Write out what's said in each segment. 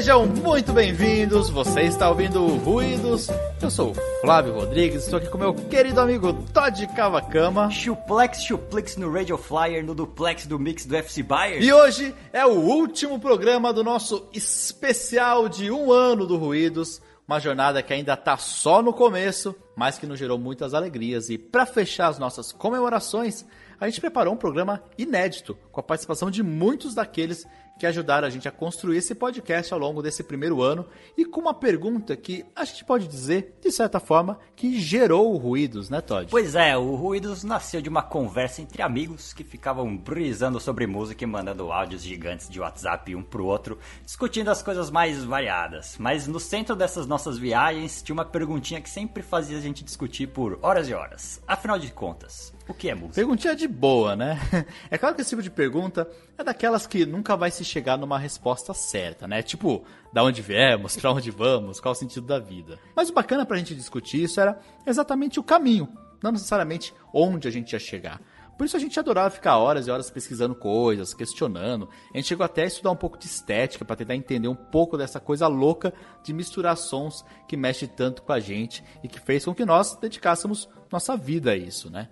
Sejam muito bem-vindos, você está ouvindo Ruídos. Eu sou o Flávio Rodrigues, estou aqui com meu querido amigo Todd Cavacama. Chuplex, chuplex no Radio Flyer, no duplex do mix do FC Bayern. E hoje é o último programa do nosso especial de um ano do Ruídos. Uma jornada que ainda está só no começo, mas que nos gerou muitas alegrias. E para fechar as nossas comemorações, a gente preparou um programa inédito, com a participação de muitos daqueles que ajudaram a gente a construir esse podcast ao longo desse primeiro ano e com uma pergunta que a gente pode dizer, de certa forma, que gerou o Ruídos, né, Todd? Pois é, o Ruídos nasceu de uma conversa entre amigos que ficavam brisando sobre música e mandando áudios gigantes de WhatsApp um pro outro, discutindo as coisas mais variadas. Mas no centro dessas nossas viagens tinha uma perguntinha que sempre fazia a gente discutir por horas e horas. Afinal de contas, o que é música? Perguntinha de boa, né? É claro que esse tipo de pergunta é daquelas que nunca vai se chegar numa resposta certa, né? Tipo, da onde viemos, para onde vamos, qual o sentido da vida. Mas o bacana pra gente discutir isso era exatamente o caminho, não necessariamente onde a gente ia chegar. Por isso a gente adorava ficar horas e horas pesquisando coisas, questionando. A gente chegou até a estudar um pouco de estética para tentar entender um pouco dessa coisa louca de misturar sons que mexe tanto com a gente e que fez com que nós dedicássemos nossa vida a isso, né?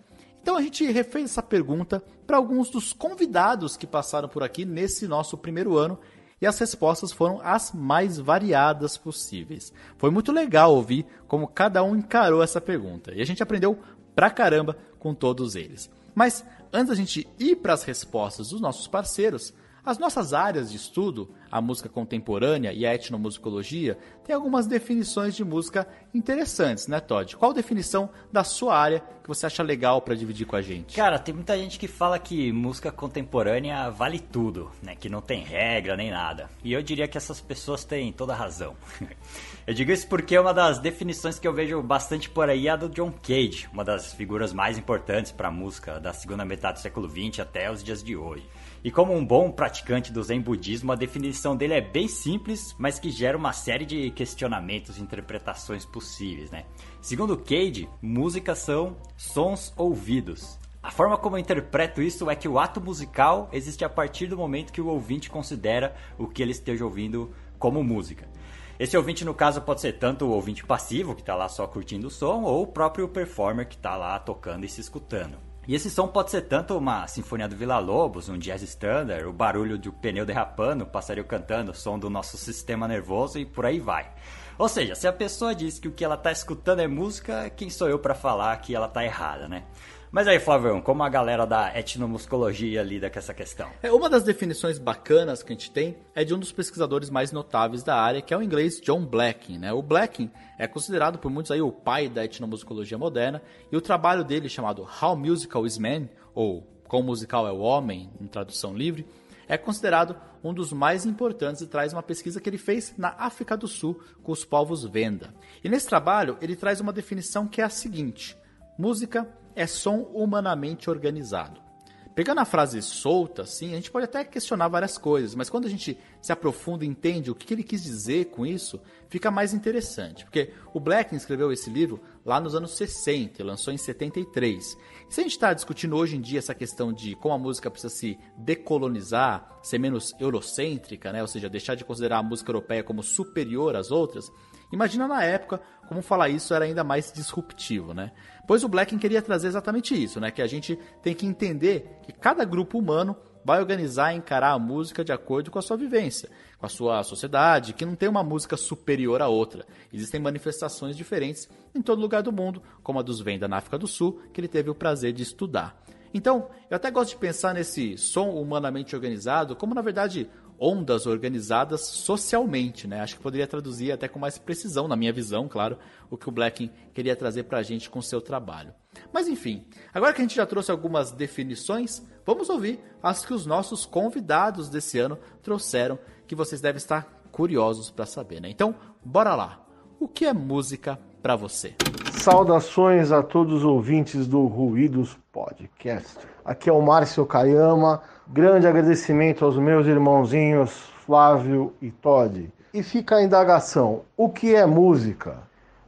Então a gente refez essa pergunta para alguns dos convidados que passaram por aqui nesse nosso primeiro ano e as respostas foram as mais variadas possíveis. Foi muito legal ouvir como cada um encarou essa pergunta e a gente aprendeu pra caramba com todos eles. Mas antes da gente ir para as respostas dos nossos parceiros, as nossas áreas de estudo, a música contemporânea e a etnomusicologia, têm algumas definições de música interessantes, né, Todd? Qual definição da sua área que você acha legal para dividir com a gente? Cara, tem muita gente que fala que música contemporânea vale tudo, né? Que não tem regra nem nada. E eu diria que essas pessoas têm toda razão. eu digo isso porque é uma das definições que eu vejo bastante por aí é a do John Cage, uma das figuras mais importantes para a música da segunda metade do século XX até os dias de hoje. E como um bom praticante do Zen budismo, a definição dele é bem simples, mas que gera uma série de questionamentos e interpretações possíveis, né? Segundo Cade, músicas são sons ouvidos. A forma como eu interpreto isso é que o ato musical existe a partir do momento que o ouvinte considera o que ele esteja ouvindo como música. Esse ouvinte, no caso, pode ser tanto o ouvinte passivo, que está lá só curtindo o som, ou o próprio performer que está lá tocando e se escutando. E esse som pode ser tanto uma sinfonia do Vila Lobos, um jazz standard, o barulho de um pneu derrapando, o passarinho cantando, o som do nosso sistema nervoso e por aí vai. Ou seja, se a pessoa diz que o que ela está escutando é música, quem sou eu para falar que ela está errada, né? Mas aí, Flavião, como a galera da etnomuscologia lida com essa questão? É, uma das definições bacanas que a gente tem é de um dos pesquisadores mais notáveis da área, que é o inglês John Blacking. Né? O Blacking é considerado por muitos aí o pai da etnomusicologia moderna, e o trabalho dele chamado How Musical is Man, ou Quão Musical é o Homem, em tradução livre, é considerado um dos mais importantes e traz uma pesquisa que ele fez na África do Sul com os povos Venda. E nesse trabalho, ele traz uma definição que é a seguinte: música é som humanamente organizado. Pegando a frase solta, assim, a gente pode até questionar várias coisas, mas quando a gente se aprofunda e entende o que ele quis dizer com isso, fica mais interessante. Porque o Black escreveu esse livro lá nos anos 60, lançou em 73. E se a gente está discutindo hoje em dia essa questão de como a música precisa se decolonizar, ser menos eurocêntrica, né? ou seja, deixar de considerar a música europeia como superior às outras, imagina na época como falar isso era ainda mais disruptivo, né? Pois o Blacken queria trazer exatamente isso, né? Que a gente tem que entender que cada grupo humano vai organizar e encarar a música de acordo com a sua vivência, com a sua sociedade, que não tem uma música superior à outra. Existem manifestações diferentes em todo lugar do mundo, como a dos Venda na África do Sul, que ele teve o prazer de estudar. Então, eu até gosto de pensar nesse som humanamente organizado como, na verdade, ondas organizadas socialmente, né? Acho que poderia traduzir até com mais precisão, na minha visão, claro, o que o Blacking queria trazer para a gente com seu trabalho. Mas enfim, agora que a gente já trouxe algumas definições, vamos ouvir as que os nossos convidados desse ano trouxeram, que vocês devem estar curiosos para saber, né? Então, bora lá. O que é música para você? Saudações a todos os ouvintes do Ruídos Podcast. Aqui é o Márcio Kayama Grande agradecimento aos meus irmãozinhos Flávio e Todd. E fica a indagação: o que é música?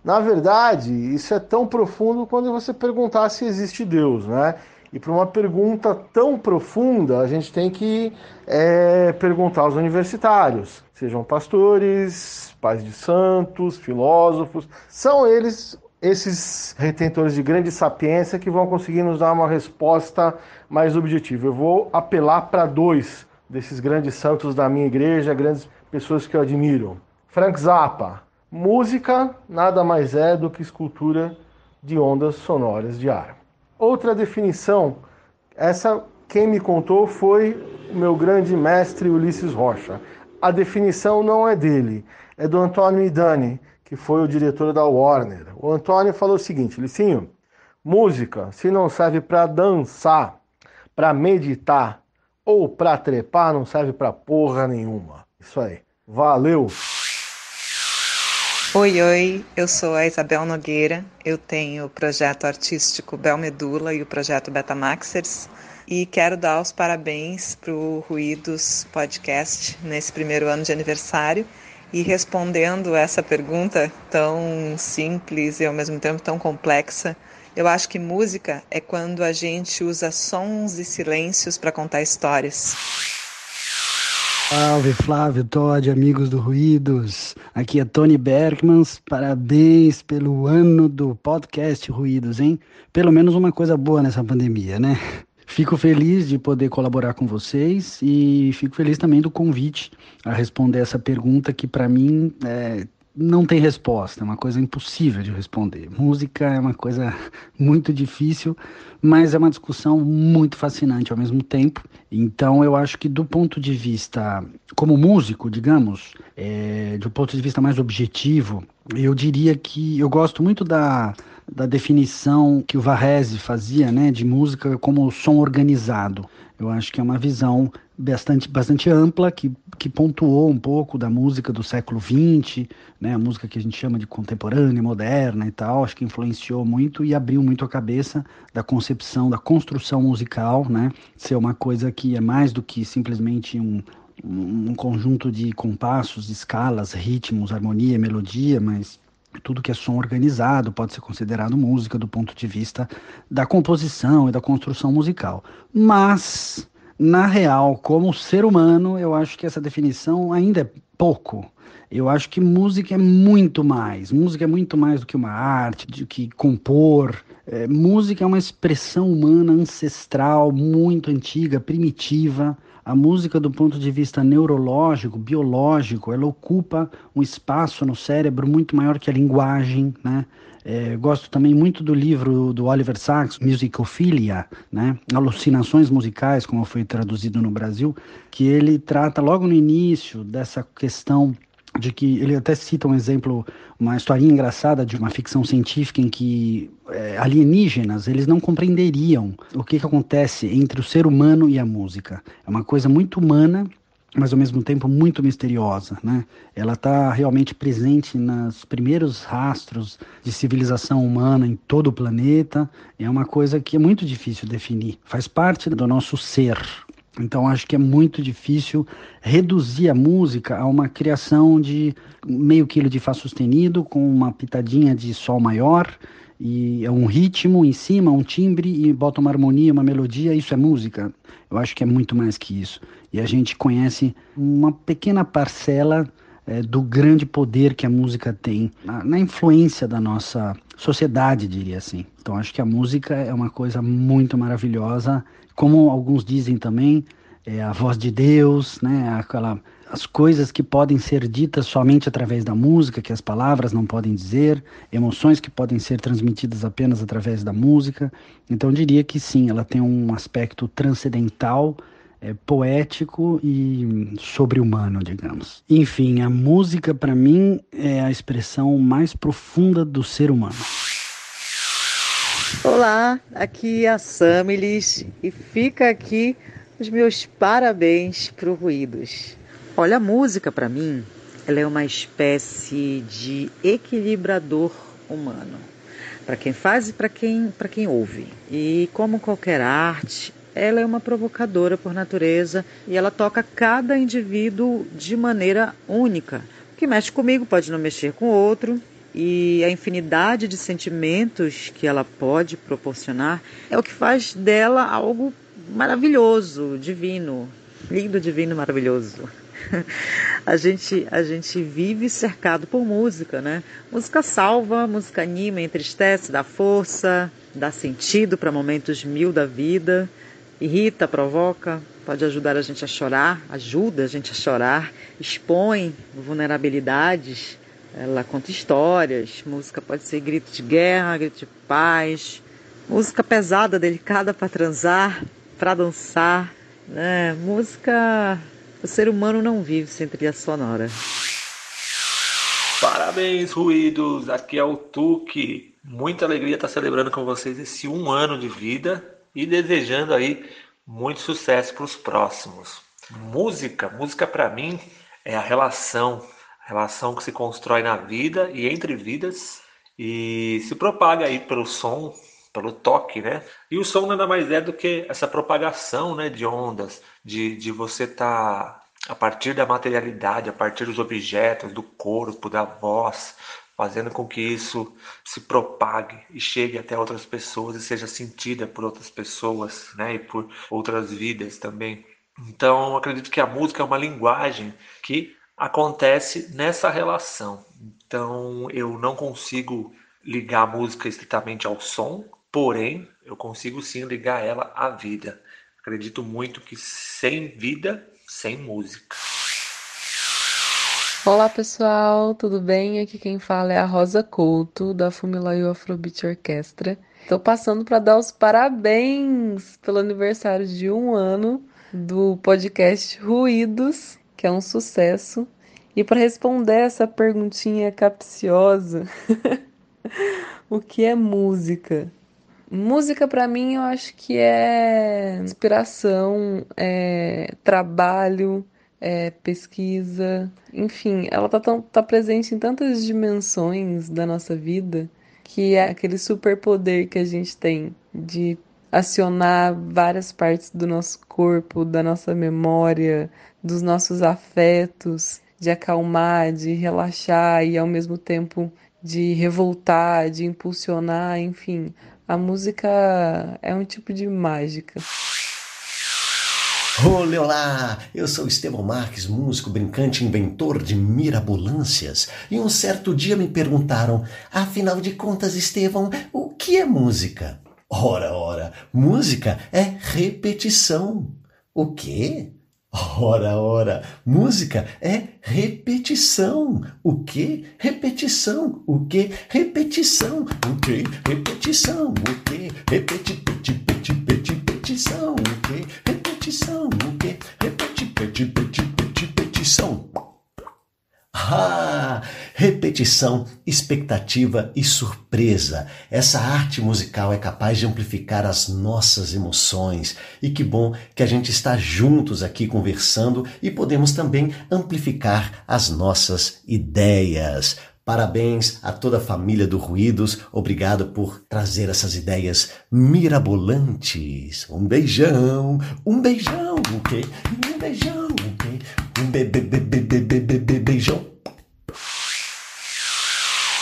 Na verdade, isso é tão profundo quando você perguntar se existe Deus, né? E para uma pergunta tão profunda, a gente tem que é, perguntar aos universitários, sejam pastores, pais de santos, filósofos, são eles esses retentores de grande sapiência que vão conseguir nos dar uma resposta mais objetiva. Eu vou apelar para dois desses grandes santos da minha igreja, grandes pessoas que eu admiro. Frank Zappa. Música nada mais é do que escultura de ondas sonoras de ar. Outra definição, essa quem me contou foi o meu grande mestre Ulisses Rocha. A definição não é dele, é do Antônio Idani, que foi o diretor da Warner. O Antônio falou o seguinte: Licinho, música, se não serve para dançar, para meditar ou para trepar, não serve para porra nenhuma. Isso aí. Valeu! Oi, oi, eu sou a Isabel Nogueira, eu tenho o projeto artístico Bel Medula e o projeto Beta Maxers e quero dar os parabéns para o Ruídos Podcast nesse primeiro ano de aniversário e respondendo essa pergunta tão simples e ao mesmo tempo tão complexa, eu acho que música é quando a gente usa sons e silêncios para contar histórias. Salve Flávio Todd, amigos do Ruídos. Aqui é Tony Bergmans. Parabéns pelo ano do podcast Ruídos, hein? Pelo menos uma coisa boa nessa pandemia, né? Fico feliz de poder colaborar com vocês e fico feliz também do convite a responder essa pergunta que, para mim, é, não tem resposta, é uma coisa impossível de responder. Música é uma coisa muito difícil, mas é uma discussão muito fascinante ao mesmo tempo. Então, eu acho que, do ponto de vista, como músico, digamos, é, de um ponto de vista mais objetivo, eu diria que eu gosto muito da da definição que o Varese fazia, né, de música como som organizado. Eu acho que é uma visão bastante, bastante ampla que, que pontuou um pouco da música do século XX, né, a música que a gente chama de contemporânea, moderna e tal. Acho que influenciou muito e abriu muito a cabeça da concepção, da construção musical, né, ser uma coisa que é mais do que simplesmente um, um conjunto de compassos, escalas, ritmos, harmonia, melodia, mas tudo que é som organizado pode ser considerado música do ponto de vista da composição e da construção musical. Mas, na real, como ser humano, eu acho que essa definição ainda é pouco. Eu acho que música é muito mais. Música é muito mais do que uma arte, do que compor. É, música é uma expressão humana ancestral, muito antiga, primitiva a música, do ponto de vista neurológico, biológico, ela ocupa um espaço no cérebro muito maior que a linguagem, né? É, gosto também muito do livro do Oliver Sacks, Musicophilia, né? Alucinações musicais, como foi traduzido no Brasil, que ele trata logo no início dessa questão de que ele até cita um exemplo, uma historinha engraçada de uma ficção científica em que é, alienígenas eles não compreenderiam o que, que acontece entre o ser humano e a música. É uma coisa muito humana mas ao mesmo tempo muito misteriosa, né? Ela está realmente presente nos primeiros rastros de civilização humana em todo o planeta. É uma coisa que é muito difícil definir. Faz parte do nosso ser, então acho que é muito difícil reduzir a música a uma criação de meio quilo de Fá sustenido com uma pitadinha de Sol maior e é um ritmo em cima, um timbre e bota uma harmonia, uma melodia, isso é música. Eu acho que é muito mais que isso. E a gente conhece uma pequena parcela é, do grande poder que a música tem na, na influência da nossa sociedade, diria assim. Então acho que a música é uma coisa muito maravilhosa, como alguns dizem também, é a voz de Deus, né? Aquela as coisas que podem ser ditas somente através da música, que as palavras não podem dizer, emoções que podem ser transmitidas apenas através da música. Então diria que sim, ela tem um aspecto transcendental é, poético e sobre-humano, digamos. Enfim, a música para mim é a expressão mais profunda do ser humano. Olá, aqui é a Samilis e fica aqui os meus parabéns para o Ruídos. Olha, a música para mim, ela é uma espécie de equilibrador humano para quem faz e para quem para quem ouve. E como qualquer arte, ela é uma provocadora por natureza e ela toca cada indivíduo de maneira única. O que mexe comigo pode não mexer com outro, e a infinidade de sentimentos que ela pode proporcionar é o que faz dela algo maravilhoso, divino, lindo, divino, maravilhoso. A gente, a gente vive cercado por música, né? Música salva, música anima, entristece, dá força, dá sentido para momentos mil da vida irrita, provoca, pode ajudar a gente a chorar, ajuda a gente a chorar, expõe vulnerabilidades, ela conta histórias, música pode ser grito de guerra, grito de paz, música pesada, delicada para transar, para dançar, né? Música, o ser humano não vive sem trilha sonora. Parabéns, ruídos! Aqui é o Tuque. Muita alegria estar celebrando com vocês esse um ano de vida e desejando aí muito sucesso para os próximos. Música, música para mim é a relação, a relação que se constrói na vida e entre vidas e se propaga aí pelo som, pelo toque, né? E o som nada mais é do que essa propagação, né, de ondas, de, de você estar tá, a partir da materialidade, a partir dos objetos, do corpo, da voz, fazendo com que isso se propague e chegue até outras pessoas e seja sentida por outras pessoas, né, e por outras vidas também. Então, acredito que a música é uma linguagem que acontece nessa relação. Então, eu não consigo ligar a música estritamente ao som, porém, eu consigo sim ligar ela à vida. Acredito muito que sem vida, sem música. Olá pessoal, tudo bem? Aqui quem fala é a Rosa Couto, da Fumilayu Afrobeat Orquestra. Estou passando para dar os parabéns pelo aniversário de um ano do podcast Ruídos, que é um sucesso, e para responder essa perguntinha capciosa: o que é música? Música para mim eu acho que é inspiração, é trabalho, é, pesquisa, enfim, ela tá, tão, tá presente em tantas dimensões da nossa vida que é aquele superpoder que a gente tem de acionar várias partes do nosso corpo, da nossa memória, dos nossos afetos, de acalmar, de relaxar e ao mesmo tempo de revoltar, de impulsionar, enfim. A música é um tipo de mágica. Olha lá, eu sou Estevão Marques, músico, brincante, inventor de mirabolâncias. E um certo dia me perguntaram: afinal de contas, Estevão, o que é música? Ora, ora, música é repetição. O quê? Ora, ora, música é repetição. O que? Repetição. O que? Repetição. O que? Repetição. O que? Repeti, peti, peti, peti, petição. O que? repetição. O quê? Repete, peti, peti, petição. Ah, repetição, expectativa e surpresa. Essa arte musical é capaz de amplificar as nossas emoções. E que bom que a gente está juntos aqui conversando e podemos também amplificar as nossas ideias. Parabéns a toda a família do Ruídos. Obrigado por trazer essas ideias mirabolantes. Um beijão, um beijão, um beijão, Um beijão, o okay? Um be be be be be be be beijão.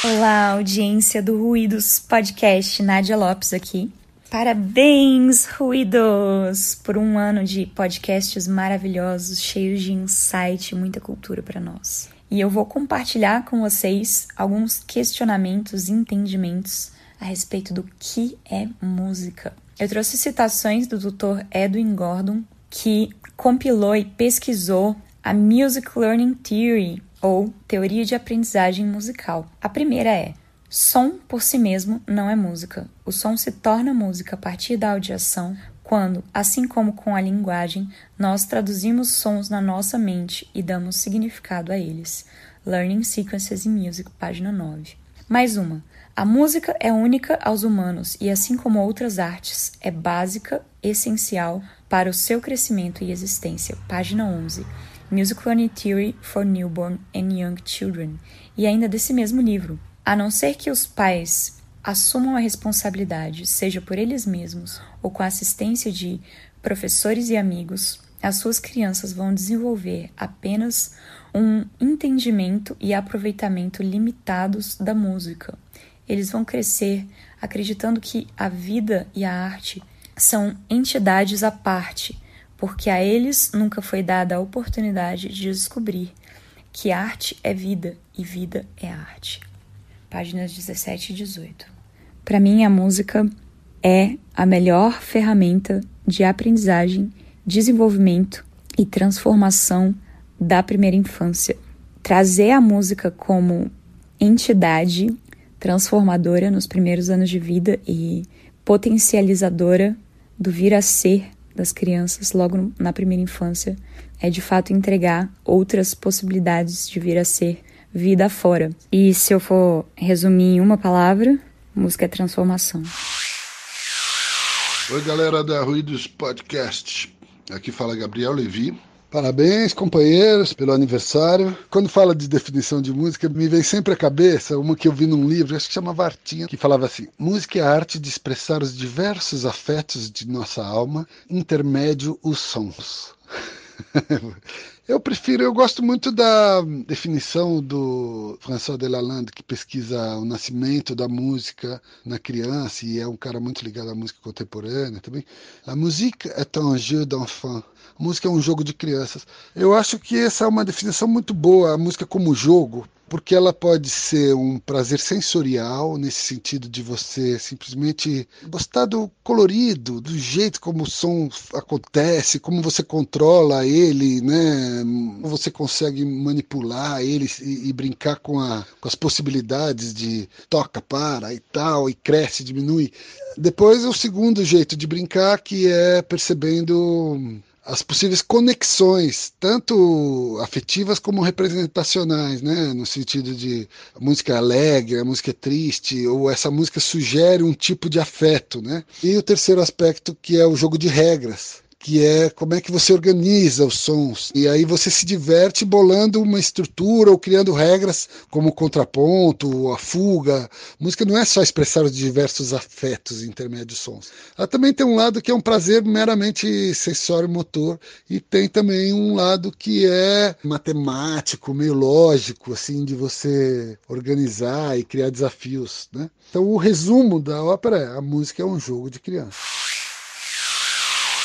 Olá, audiência do Ruídos Podcast. Nádia Lopes aqui. Parabéns, Ruídos, por um ano de podcasts maravilhosos, cheios de insight e muita cultura para nós e eu vou compartilhar com vocês alguns questionamentos e entendimentos a respeito do que é música. Eu trouxe citações do Dr. Edwin Gordon, que compilou e pesquisou a Music Learning Theory, ou Teoria de Aprendizagem Musical. A primeira é: som por si mesmo não é música. O som se torna música a partir da audiação quando, assim como com a linguagem, nós traduzimos sons na nossa mente e damos significado a eles. Learning Sequences in Music, página 9. Mais uma. A música é única aos humanos e, assim como outras artes, é básica, essencial para o seu crescimento e existência. Página 11. Musical Theory for Newborn and Young Children. E ainda desse mesmo livro. A não ser que os pais assumam a responsabilidade, seja por eles mesmos ou com a assistência de professores e amigos, as suas crianças vão desenvolver apenas um entendimento e aproveitamento limitados da música. Eles vão crescer acreditando que a vida e a arte são entidades à parte, porque a eles nunca foi dada a oportunidade de descobrir que arte é vida e vida é arte. Páginas 17 e 18. Para mim, a música é a melhor ferramenta de aprendizagem, desenvolvimento e transformação da primeira infância. Trazer a música como entidade transformadora nos primeiros anos de vida e potencializadora do vir a ser das crianças logo na primeira infância é de fato entregar outras possibilidades de vir a ser vida fora. E se eu for resumir em uma palavra, Música é transformação. Oi, galera da Ruídos Podcast. Aqui fala Gabriel Levi. Parabéns, companheiros, pelo aniversário. Quando fala de definição de música, me vem sempre à cabeça uma que eu vi num livro, acho que chamava Artinha, que falava assim: música é a arte de expressar os diversos afetos de nossa alma, intermédio os sons. Eu prefiro, eu gosto muito da definição do François Delalande, que pesquisa o nascimento da música na criança e é um cara muito ligado à música contemporânea também. A música é um jeu d'enfant. A música é um jogo de crianças. Eu acho que essa é uma definição muito boa, a música como jogo, porque ela pode ser um prazer sensorial, nesse sentido de você simplesmente gostar do colorido, do jeito como o som acontece, como você controla ele, né? Como você consegue manipular ele e, e brincar com, a, com as possibilidades de toca, para e tal, e cresce, diminui. Depois, o segundo jeito de brincar, que é percebendo as possíveis conexões, tanto afetivas como representacionais, né? no sentido de a música é alegre, a música é triste, ou essa música sugere um tipo de afeto. Né? E o terceiro aspecto, que é o jogo de regras, que é como é que você organiza os sons. E aí você se diverte bolando uma estrutura ou criando regras como o contraponto, a fuga. A música não é só expressar os diversos afetos intermédios sons. Ela também tem um lado que é um prazer meramente sensório motor e tem também um lado que é matemático, meio lógico, assim, de você organizar e criar desafios, né? Então o resumo da ópera é a música é um jogo de criança.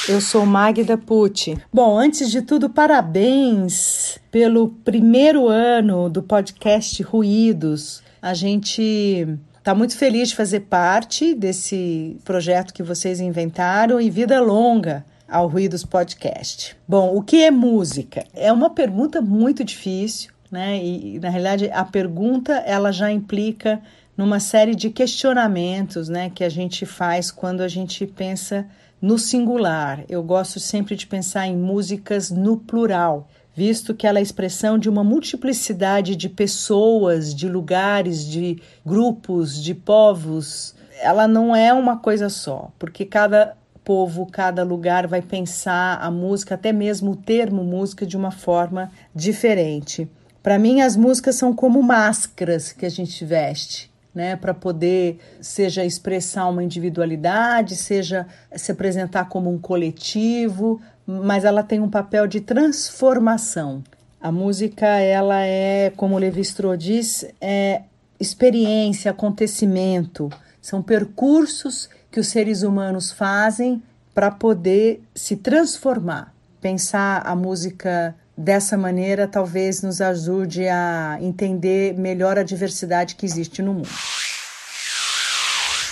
Eu sou Magda Pucci. Bom, antes de tudo, parabéns pelo primeiro ano do podcast Ruídos. A gente Está muito feliz de fazer parte desse projeto que vocês inventaram e vida longa ao Ruídos Podcast. Bom, o que é música? É uma pergunta muito difícil, né? E na realidade a pergunta ela já implica numa série de questionamentos né, que a gente faz quando a gente pensa no singular. Eu gosto sempre de pensar em músicas no plural, visto que ela é expressão de uma multiplicidade de pessoas, de lugares, de grupos, de povos. Ela não é uma coisa só, porque cada povo, cada lugar vai pensar a música, até mesmo o termo música, de uma forma diferente. Para mim, as músicas são como máscaras que a gente veste né, para poder seja expressar uma individualidade, seja se apresentar como um coletivo, mas ela tem um papel de transformação. A música, ela é, como Levi Strauss diz, é experiência, acontecimento, são percursos que os seres humanos fazem para poder se transformar. Pensar a música dessa maneira talvez nos ajude a entender melhor a diversidade que existe no mundo.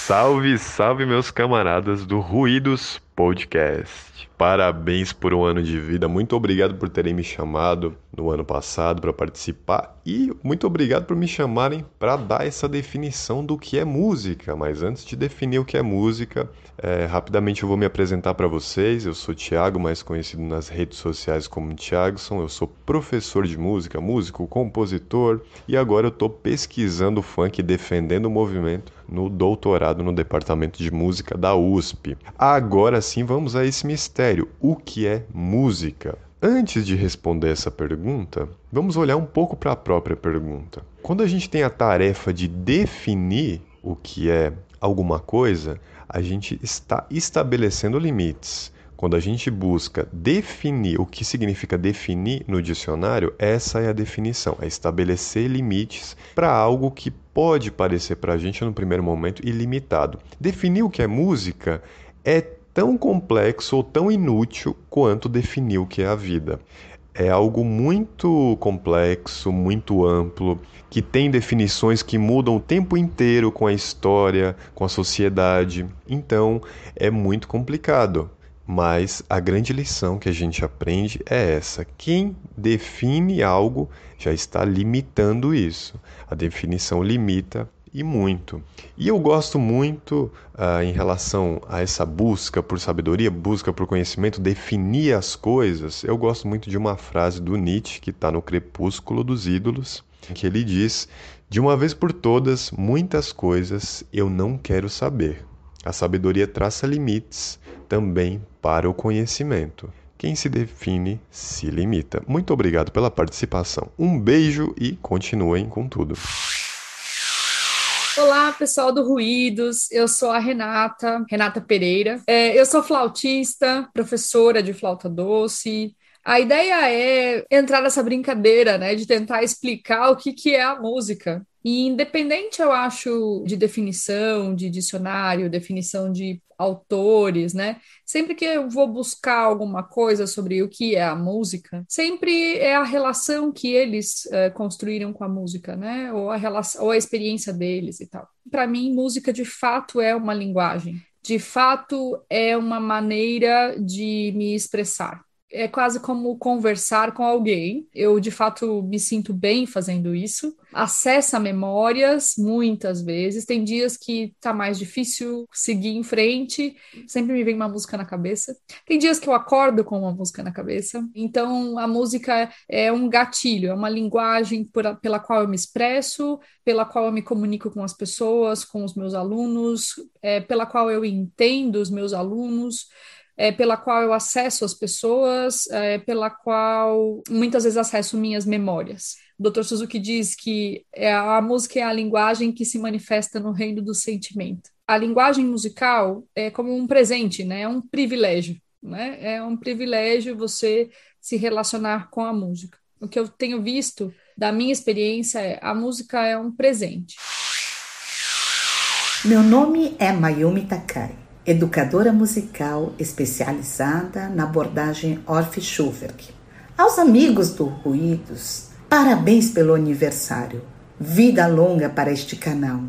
Salve, salve meus camaradas do Ruídos Podcast. Parabéns por um ano de vida. Muito obrigado por terem me chamado no ano passado para participar e muito obrigado por me chamarem para dar essa definição do que é música. Mas antes de definir o que é música, é, rapidamente eu vou me apresentar para vocês. Eu sou Thiago, mais conhecido nas redes sociais como Thiagson. Eu sou professor de música, músico, compositor e agora eu estou pesquisando funk, e defendendo o movimento no doutorado no departamento de música da USP. Agora sim, vamos a esse mistério: o que é música? Antes de responder essa pergunta, vamos olhar um pouco para a própria pergunta. Quando a gente tem a tarefa de definir o que é alguma coisa, a gente está estabelecendo limites. Quando a gente busca definir o que significa definir no dicionário, essa é a definição, é estabelecer limites para algo que pode parecer para a gente no primeiro momento ilimitado. Definir o que é música é tão complexo ou tão inútil quanto definir o que é a vida. É algo muito complexo, muito amplo, que tem definições que mudam o tempo inteiro com a história, com a sociedade. Então, é muito complicado. Mas a grande lição que a gente aprende é essa: quem define algo já está limitando isso. A definição limita e muito. E eu gosto muito, uh, em relação a essa busca por sabedoria, busca por conhecimento, definir as coisas, eu gosto muito de uma frase do Nietzsche, que está no Crepúsculo dos Ídolos, que ele diz: De uma vez por todas, muitas coisas eu não quero saber. A sabedoria traça limites também para o conhecimento. Quem se define se limita. Muito obrigado pela participação. Um beijo e continuem com tudo. Olá, pessoal do Ruídos. Eu sou a Renata, Renata Pereira. É, eu sou flautista, professora de flauta doce, a ideia é entrar nessa brincadeira, né, de tentar explicar o que, que é a música. E independente, eu acho, de definição, de dicionário, definição de autores, né? Sempre que eu vou buscar alguma coisa sobre o que é a música, sempre é a relação que eles uh, construíram com a música, né? Ou a, relação, ou a experiência deles e tal. Para mim, música de fato é uma linguagem. De fato, é uma maneira de me expressar é quase como conversar com alguém. Eu, de fato, me sinto bem fazendo isso. Acessa memórias muitas vezes. Tem dias que tá mais difícil seguir em frente, sempre me vem uma música na cabeça. Tem dias que eu acordo com uma música na cabeça. Então, a música é um gatilho, é uma linguagem por, pela qual eu me expresso, pela qual eu me comunico com as pessoas, com os meus alunos, é, pela qual eu entendo os meus alunos é, pela qual eu acesso as pessoas, é, pela qual muitas vezes acesso minhas memórias. O Dr. Suzuki diz que é a música é a linguagem que se manifesta no reino do sentimento. A linguagem musical é como um presente, né? é um privilégio. Né? É um privilégio você se relacionar com a música. O que eu tenho visto da minha experiência é a música é um presente. Meu nome é Mayumi Takai educadora musical especializada na abordagem Orff Schuberg. Aos amigos do Ruídos, parabéns pelo aniversário. Vida longa para este canal.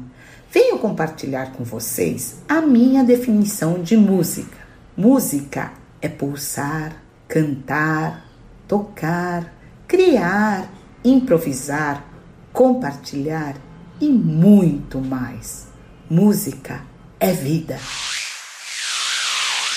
Venho compartilhar com vocês a minha definição de música. Música é pulsar, cantar, tocar, criar, improvisar, compartilhar e muito mais. Música é vida.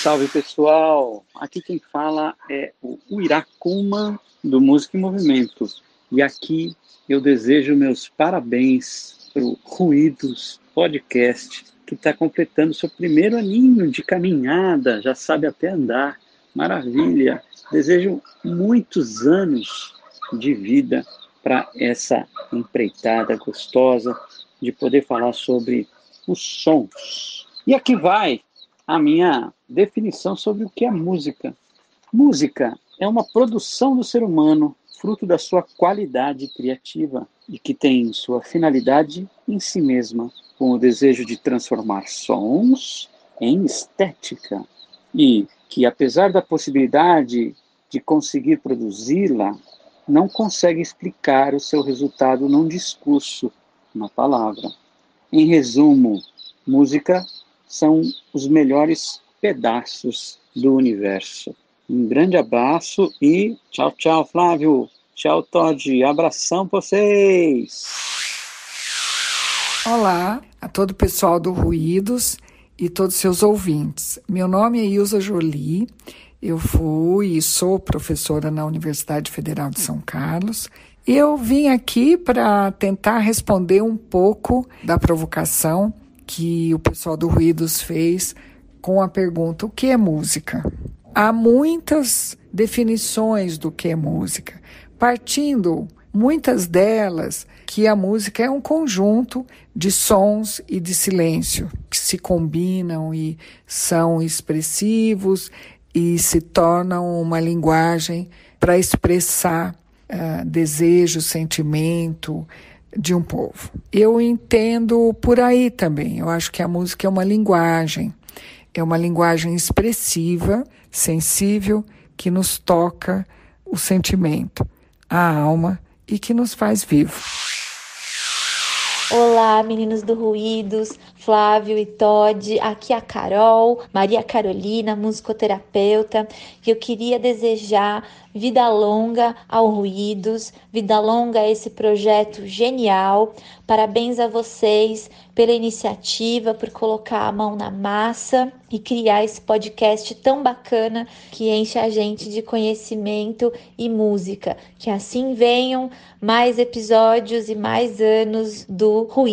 Salve pessoal! Aqui quem fala é o Irakuma do Música em Movimento. E aqui eu desejo meus parabéns para o Ruídos Podcast, que está completando seu primeiro aninho de caminhada, já sabe até andar. Maravilha! Desejo muitos anos de vida para essa empreitada gostosa de poder falar sobre os sons. E aqui vai a minha definição sobre o que é música. Música é uma produção do ser humano, fruto da sua qualidade criativa e que tem sua finalidade em si mesma, com o desejo de transformar sons em estética e que, apesar da possibilidade de conseguir produzi-la, não consegue explicar o seu resultado num discurso, na palavra. Em resumo, música são os melhores pedaços do universo. Um grande abraço e tchau, tchau, Flávio. Tchau, Todd. Abração para vocês. Olá a todo o pessoal do Ruídos e todos os seus ouvintes. Meu nome é Ilza Jolie. Eu fui e sou professora na Universidade Federal de São Carlos. Eu vim aqui para tentar responder um pouco da provocação que o pessoal do Ruídos fez com a pergunta: o que é música? Há muitas definições do que é música, partindo muitas delas que a música é um conjunto de sons e de silêncio que se combinam e são expressivos e se tornam uma linguagem para expressar uh, desejo, sentimento, de um povo. Eu entendo por aí também. Eu acho que a música é uma linguagem, é uma linguagem expressiva, sensível, que nos toca o sentimento, a alma e que nos faz vivo. Olá, meninos do Ruídos, Flávio e Todd, aqui é a Carol, Maria Carolina, musicoterapeuta, e eu queria desejar vida longa ao Ruídos, vida longa a esse projeto genial. Parabéns a vocês pela iniciativa, por colocar a mão na massa e criar esse podcast tão bacana que enche a gente de conhecimento e música. Que assim venham mais episódios e mais anos do Ruídos.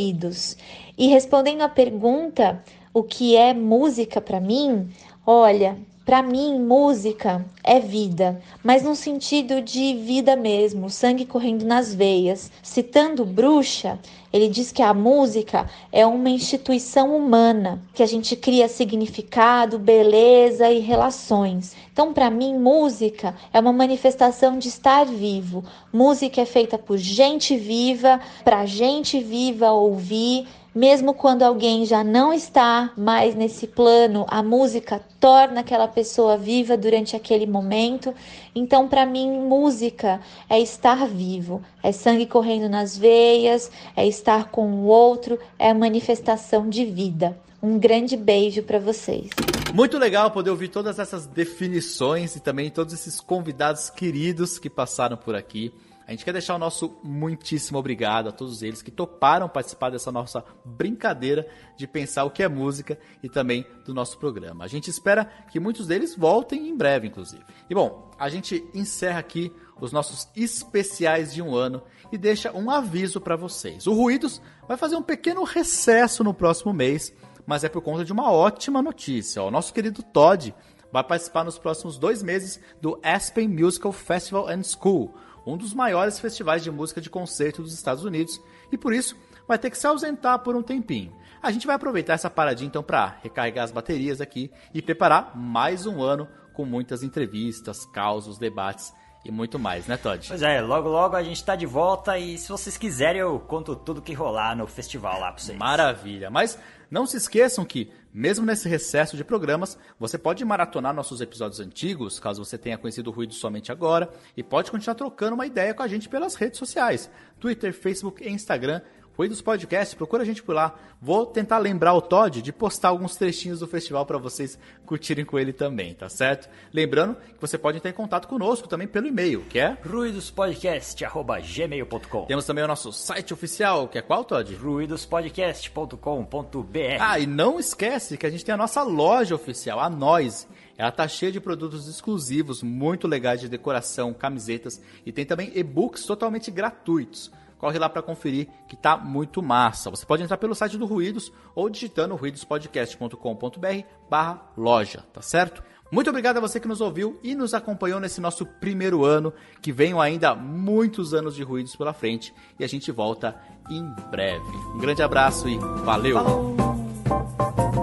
E respondendo à pergunta, o que é música para mim? Olha, para mim, música é vida, mas no sentido de vida mesmo, sangue correndo nas veias. Citando Bruxa, ele diz que a música é uma instituição humana, que a gente cria significado, beleza e relações. Então, para mim, música é uma manifestação de estar vivo. Música é feita por gente viva, para gente viva ouvir mesmo quando alguém já não está mais nesse plano, a música torna aquela pessoa viva durante aquele momento. Então, para mim, música é estar vivo, é sangue correndo nas veias, é estar com o outro, é manifestação de vida. Um grande beijo para vocês. Muito legal poder ouvir todas essas definições e também todos esses convidados queridos que passaram por aqui. A gente quer deixar o nosso muitíssimo obrigado a todos eles que toparam participar dessa nossa brincadeira de pensar o que é música e também do nosso programa. A gente espera que muitos deles voltem em breve, inclusive. E bom, a gente encerra aqui os nossos especiais de um ano e deixa um aviso para vocês. O Ruídos vai fazer um pequeno recesso no próximo mês, mas é por conta de uma ótima notícia. O nosso querido Todd vai participar nos próximos dois meses do Aspen Musical Festival and School um dos maiores festivais de música de concerto dos Estados Unidos, e por isso vai ter que se ausentar por um tempinho. A gente vai aproveitar essa paradinha então para recarregar as baterias aqui e preparar mais um ano com muitas entrevistas, causos, debates e muito mais, né, Todd? Pois é, logo logo a gente está de volta e se vocês quiserem eu conto tudo que rolar no festival lá para vocês. Maravilha, mas não se esqueçam que mesmo nesse recesso de programas, você pode maratonar nossos episódios antigos, caso você tenha conhecido o ruído somente agora, e pode continuar trocando uma ideia com a gente pelas redes sociais: Twitter, Facebook e Instagram foi dos podcasts, procura a gente por lá. Vou tentar lembrar o Todd de postar alguns trechinhos do festival para vocês curtirem com ele também, tá certo? Lembrando que você pode entrar em contato conosco também pelo e-mail, que é ruidospodcast@gmail.com. Temos também o nosso site oficial, que é qual, Todd? ruidospodcast.com.br. Ah, e não esquece que a gente tem a nossa loja oficial, a Nós. Ela tá cheia de produtos exclusivos, muito legais de decoração, camisetas e tem também e-books totalmente gratuitos corre lá para conferir que tá muito massa. Você pode entrar pelo site do Ruídos ou digitando ruidospodcast.com.br barra loja, tá certo? Muito obrigado a você que nos ouviu e nos acompanhou nesse nosso primeiro ano, que venham ainda muitos anos de ruídos pela frente e a gente volta em breve. Um grande abraço e valeu! Falou.